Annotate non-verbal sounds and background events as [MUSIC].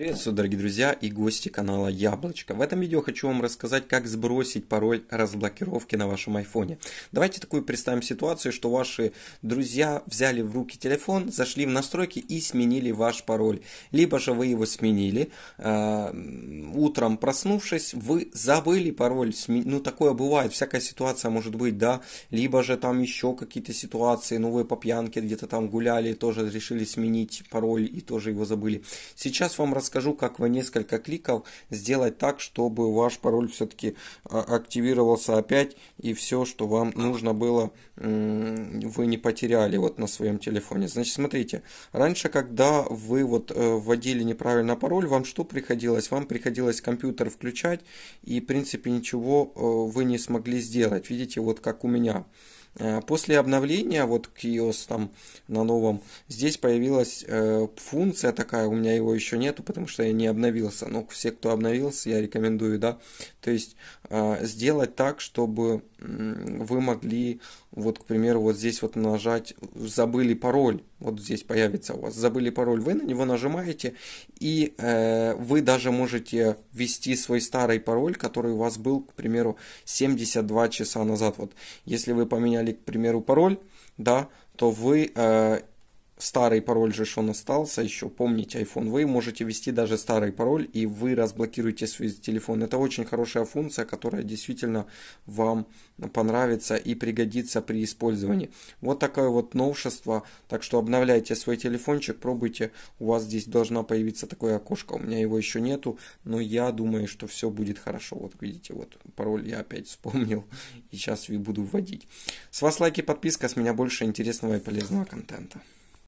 Приветствую, дорогие друзья и гости канала Яблочко. В этом видео хочу вам рассказать, как сбросить пароль разблокировки на вашем айфоне. Давайте такую представим ситуацию, что ваши друзья взяли в руки телефон, зашли в настройки и сменили ваш пароль. Либо же вы его сменили, э, утром проснувшись, вы забыли пароль. Ну, такое бывает, всякая ситуация может быть, да. Либо же там еще какие-то ситуации, ну, вы по пьянке где-то там гуляли, тоже решили сменить пароль и тоже его забыли. Сейчас вам расскажу расскажу, как вы несколько кликов сделать так, чтобы ваш пароль все-таки а, активировался опять и все, что вам нужно было, вы не потеряли вот на своем телефоне. Значит, смотрите, раньше, когда вы вот э, вводили неправильно пароль, вам что приходилось? Вам приходилось компьютер включать и, в принципе, ничего э, вы не смогли сделать. Видите, вот как у меня. Э, после обновления вот Kios там на новом, здесь появилась э, функция такая, у меня его еще нету, потому что я не обновился, но ну, все, кто обновился, я рекомендую, да, то есть э, сделать так, чтобы вы могли, вот, к примеру, вот здесь вот нажать «Забыли пароль», вот здесь появится у вас «Забыли пароль», вы на него нажимаете, и э, вы даже можете ввести свой старый пароль, который у вас был, к примеру, 72 часа назад. Вот, если вы поменяли, к примеру, пароль, да, то вы э, старый пароль же он остался, еще помните iPhone, вы можете ввести даже старый пароль, и вы разблокируете свой телефон. Это очень хорошая функция, которая действительно вам понравится и пригодится при использовании. Вот такое вот новшество, так что обновляйте свой телефончик, пробуйте, у вас здесь должна появиться такое окошко, у меня его еще нету, но я думаю, что все будет хорошо. Вот видите, вот пароль я опять вспомнил, [LAUGHS] и сейчас буду вводить. С вас лайки, подписка, с меня больше интересного и полезного контента.